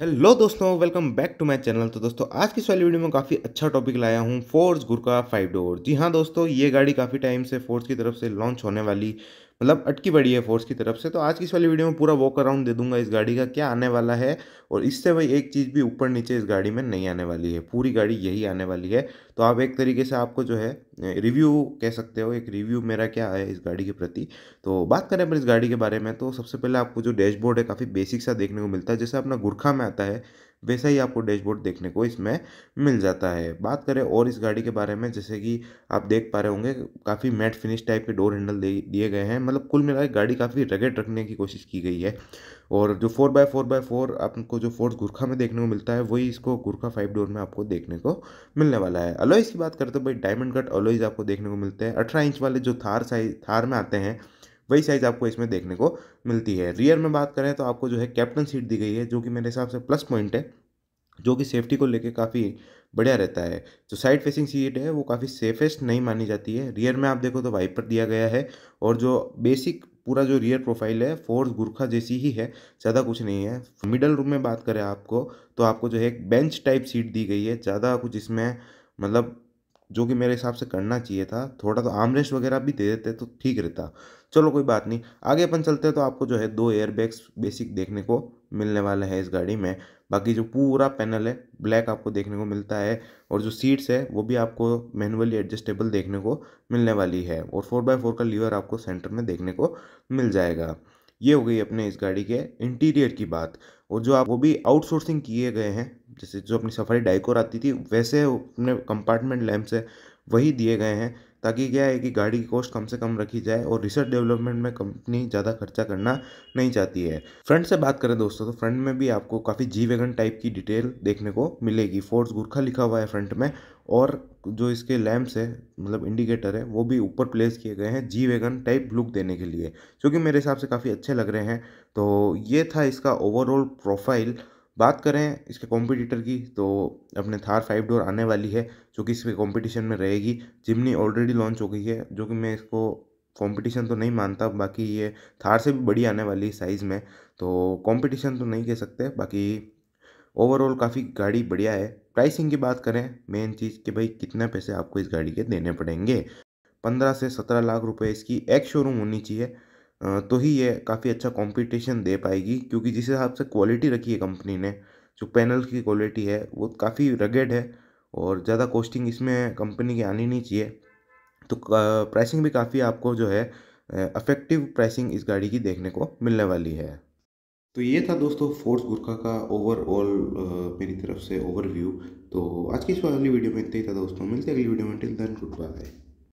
hello दोस्तों welcome back to my channel तो दोस्तों आज की इस वाली वीडियो में काफ़ी अच्छा टॉपिक लाया हूँ फोर्स गुरका फाइव डोर जी हाँ दोस्तों ये गाड़ी काफ़ी टाइम से फोर्स की तरफ से लॉन्च होने वाली मतलब अटकी पड़ी है फोर्स की तरफ से तो आज की इस वाली वीडियो में पूरा वॉक अराउंड दे दूंगा इस गाड़ी का क्या आने वाला है और इससे भाई एक चीज़ भी ऊपर नीचे इस गाड़ी में नहीं आने वाली है पूरी गाड़ी यही आने वाली है तो आप एक तरीके से आपको जो है रिव्यू कह सकते हो एक रिव्यू मेरा क्या है इस गाड़ी के प्रति तो बात करें पर इस गाड़ी के बारे में तो सबसे पहले आपको जो डैशबोर्ड है काफ़ी बेसिक सा देखने को मिलता है जैसे अपना गुरखा में आता है वैसा ही आपको डैशबोर्ड देखने को इसमें मिल जाता है बात करें और इस गाड़ी के बारे में जैसे कि आप देख पा रहे होंगे काफ़ी मैट फिनिश टाइप के डोर हैंडल दिए गए हैं मतलब कुल मिला गाड़ी काफ़ी रगेट रखने की कोशिश की गई है और जो four by four by four आपको जो फोर्स गुरखा में देखने को मिलता है वही इसको गुरखा फाइव डोर में आपको देखने को मिलने वाला है अलोइज की बात करते तो भाई डायमंड कट अलोइज आपको देखने को मिलते हैं अठारह इंच वाले जो थार साइज थार में आते हैं वही साइज़ आपको इसमें देखने को मिलती है रियर में बात करें तो आपको जो है कैप्टन सीट दी गई है जो कि मेरे हिसाब से प्लस पॉइंट है जो कि सेफ्टी को लेके काफ़ी बढ़िया रहता है जो साइड फेसिंग सीट है वो काफ़ी सेफेस्ट नहीं मानी जाती है रियर में आप देखो तो वाइपर दिया गया है और जो बेसिक पूरा जो रियर प्रोफाइल है फोर्स गुरखा जैसी ही है ज़्यादा कुछ नहीं है मिडल रूम में बात करें आपको तो आपको जो है एक बेंच टाइप सीट दी गई है ज़्यादा कुछ इसमें मतलब जो कि मेरे हिसाब से करना चाहिए था थोड़ा तो आमरेस्ट वगैरह भी दे देते तो ठीक रहता चलो कोई बात नहीं आगे अपन चलते हैं तो आपको जो है दो एयरबैग्स बेसिक देखने को मिलने वाले हैं इस गाड़ी में बाकी जो पूरा पैनल है ब्लैक आपको देखने को मिलता है और जो सीट्स है वो भी आपको मैनुअली एडजस्टेबल देखने को मिलने वाली है और फोर बाय फोर का लीवर आपको सेंटर में देखने को मिल जाएगा ये हो गई अपने इस गाड़ी के इंटीरियर की बात और जो आप वो भी आउटसोर्सिंग किए गए हैं जैसे जो अपनी सफारी डाइकोर आती थी वैसे अपने कंपार्टमेंट लैम्प्स है वही दिए गए हैं ताकि क्या है कि गाड़ी की कॉस्ट कम से कम रखी जाए और रिसर्च डेवलपमेंट में कंपनी ज़्यादा खर्चा करना नहीं चाहती है फ्रंट से बात करें दोस्तों तो फ्रंट में भी आपको काफ़ी जी वेगन टाइप की डिटेल देखने को मिलेगी फोर्स गुरखा लिखा हुआ है फ्रंट में और जो इसके लैम्प्स है मतलब इंडिकेटर है वो भी ऊपर प्लेस किए गए हैं जी वेगन टाइप लुक देने के लिए जो कि मेरे हिसाब से काफ़ी अच्छे लग रहे हैं तो ये था इसका ओवरऑल प्रोफाइल बात करें इसके कॉम्पिटिटर की तो अपने थार फाइव डोर आने वाली है जो कि इसके कॉम्पिटिशन में रहेगी जिमनी ऑलरेडी लॉन्च हो गई है जो कि मैं इसको कॉम्पिटिशन तो नहीं मानता बाकी ये थार से भी बड़ी आने वाली साइज़ में तो कॉम्पिटिशन तो नहीं कह सकते बाकी ओवरऑल काफ़ी गाड़ी बढ़िया है प्राइसिंग की बात करें मेन चीज़ कि भाई कितने पैसे आपको इस गाड़ी के देने पड़ेंगे पंद्रह से सत्रह लाख रुपए इसकी एक शोरूम होनी चाहिए तो ही ये काफ़ी अच्छा कॉम्पिटिशन दे पाएगी क्योंकि जिस हिसाब से क्वालिटी रखी है कंपनी ने जो पैनल की क्वालिटी है वो काफ़ी रगेड है और ज़्यादा कॉस्टिंग इसमें कंपनी की आनी नहीं चाहिए तो प्राइसिंग भी काफ़ी आपको जो है अफेक्टिव प्राइसिंग इस गाड़ी की देखने को मिलने वाली है तो ये था दोस्तों फोर्स गुरखा का ओवरऑल मेरी तरफ से ओवरव्यू तो आज की इस वाली वीडियो में इतना ही था दोस्तों मिलते हैं अगली वीडियो में टिल देन गुड बाय